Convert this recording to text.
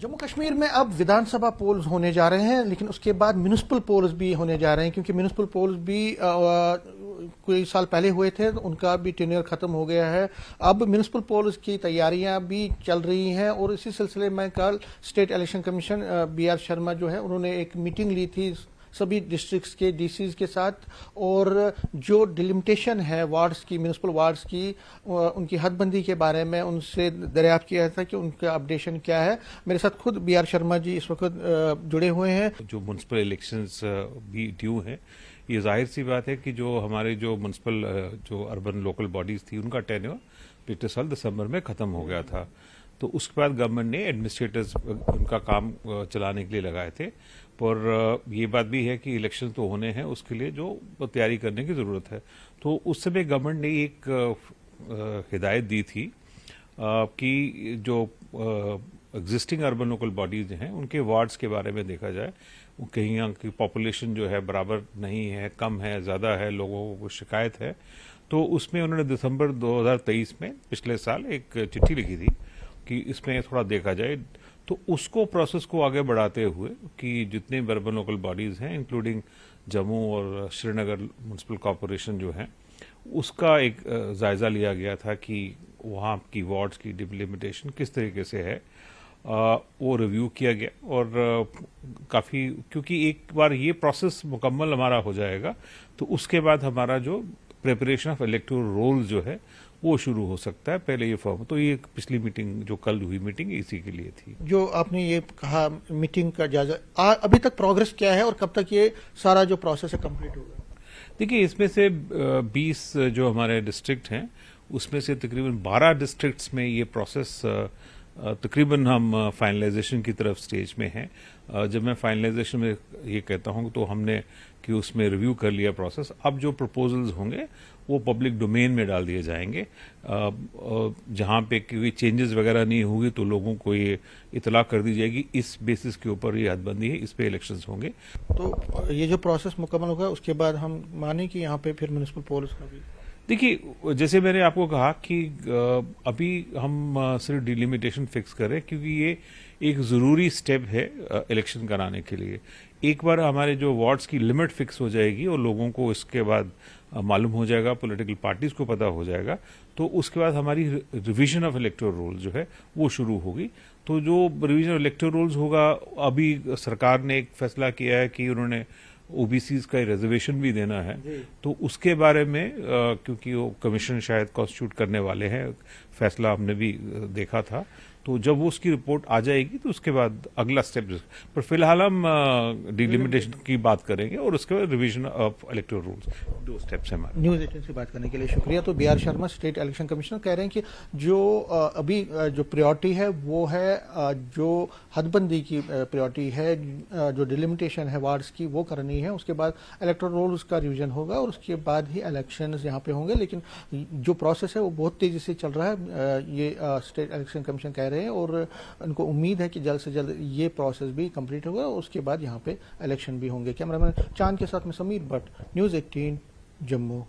जम्मू कश्मीर में अब विधानसभा पोल्स होने जा रहे हैं लेकिन उसके बाद म्यूनिसिपल पोल्स भी होने जा रहे हैं क्योंकि म्यूनिसिपल पोल्स भी कोई साल पहले हुए थे तो उनका भी टेन्योर खत्म हो गया है अब म्यूनिसिपल पोल्स की तैयारियां भी चल रही हैं और इसी सिलसिले में कल state election commission B R Sharma जो है उन्होंने एक मीटिंग ली थी सभी डिस्ट्रिक्ट्स के डीसीज के साथ और जो डिलिमिटेशन है वार्ड्स की म्यूनसिपल वार्ड्स की उनकी हदबंदी के बारे में उनसे दरियाफ्त किया था कि उनका अपडेशन क्या है मेरे साथ खुद बी आर शर्मा जी इस वक्त जुड़े हुए हैं जो म्यूनसिपल इलेक्शन भी ड्यू हैं ये जाहिर सी बात है कि जो हमारे जो म्यूनसिपल जो अर्बन लोकल बॉडीज थी उनका टेन्योर पिछले साल दिसंबर में ख़त्म हो गया था तो उसके बाद गवर्नमेंट ने एडमिनिस्ट्रेटर्स उनका काम चलाने के लिए लगाए थे पर ये बात भी है कि इलेक्शन तो होने हैं उसके लिए जो तैयारी करने की ज़रूरत है तो उस समय गवर्नमेंट ने एक हिदायत दी थी कि जो एग्जिस्टिंग अर्बन लोकल बॉडीज हैं उनके वार्ड्स के बारे में देखा जाए कहीं यहाँ की पॉपुलेशन जो है बराबर नहीं है कम है ज़्यादा है लोगों को शिकायत है तो उसमें उन्होंने दिसंबर 2023 में पिछले साल एक चिट्ठी लिखी थी कि इसमें थोड़ा देखा जाए तो उसको प्रोसेस को आगे बढ़ाते हुए कि जितने बर्बन लोकल बॉडीज हैं इंक्लूडिंग जम्मू और श्रीनगर म्यूनसिपल कॉरपोरेशन जो है उसका एक जायजा लिया गया था कि वहाँ की वार्ड्स की डिलिमिटेशन किस तरीके से है आ, वो रिव्यू किया गया और काफ़ी क्योंकि एक बार ये प्रोसेस मुकम्मल हमारा हो जाएगा तो उसके बाद हमारा जो प्रिपरेशन ऑफ इलेक्टोरल रोल जो है वो शुरू हो सकता है पहले ये फॉर्म तो ये पिछली मीटिंग जो कल हुई मीटिंग इसी के लिए थी जो आपने ये कहा मीटिंग का जायजा अभी तक प्रोग्रेस क्या है और कब तक ये सारा जो प्रोसेस है कम्प्लीट होगा देखिए इसमें से 20 जो हमारे डिस्ट्रिक्ट हैं उसमें से तकरीबन 12 डिस्ट्रिक्ट्स में ये प्रोसेस तकरीबन हम फाइनलाइजेशन की तरफ स्टेज में हैं जब मैं फाइनलाइजेशन में ये कहता हूँ तो हमने कि उसमें रिव्यू कर लिया प्रोसेस अब जो प्रपोजल्स होंगे वो पब्लिक डोमेन में डाल दिए जाएंगे जहाँ पे कोई चेंजेस वगैरह नहीं होगी तो लोगों को ये इतला कर दी जाएगी इस बेसिस के ऊपर ये हदबंदी है इस पे इलेक्शंस होंगे तो ये जो प्रोसेस मुकम्मल होगा उसके बाद हम माने कि यहाँ पे फिर म्यूनसिपल पोल्स का भी देखिए जैसे मैंने आपको कहा कि अभी हम सिर्फ डिलिमिटेशन फिक्स करें क्योंकि ये एक ज़रूरी स्टेप है इलेक्शन कराने के लिए एक बार हमारे जो वार्ड्स की लिमिट फिक्स हो जाएगी और लोगों को इसके बाद मालूम हो जाएगा पॉलिटिकल पार्टीज को पता हो जाएगा तो उसके बाद हमारी रिवीजन ऑफ इलेक्टोरल रोल जो है वो शुरू होगी तो जो रिवीजन ऑफ इलेक्टोरल रोल्स होगा अभी सरकार ने एक फैसला किया है कि उन्होंने ओबीसी का रिजर्वेशन भी देना है तो उसके बारे में आ, क्योंकि वो कमीशन शायद कॉन्स्टिट्यूट करने वाले हैं फैसला हमने भी देखा था तो जब वो उसकी रिपोर्ट आ जाएगी तो उसके बाद अगला स्टेप पर फिलहाल हम डिलिमिटेशन की बात करेंगे और उसके बाद रिविजन ऑफ इलेक्टोरल रूल्स दो स्टेप्स हैं हमारे न्यूज एटीन से बात करने के लिए शुक्रिया तो B R Sharma state election commissioner कह रहे हैं कि जो अभी जो प्रायोरिटी है वो है जो हदबंदी की प्रायोरिटी है जो डिलिमिटेशन है वार्ड्स की वो करनी करनी है उसके बाद इलेक्ट्रल रोल उसका रिविजन होगा और उसके बाद ही इलेक्शन यहाँ पे होंगे लेकिन जो प्रोसेस है वो बहुत तेजी से चल रहा है ये स्टेट इलेक्शन कमीशन कह रहे हैं और उनको उम्मीद है कि जल्द से जल्द ये प्रोसेस भी कंप्लीट होगा उसके बाद यहाँ पे इलेक्शन भी होंगे कैमरामैन चांद के साथ में समीर भट्ट न्यूज एटीन जम्मू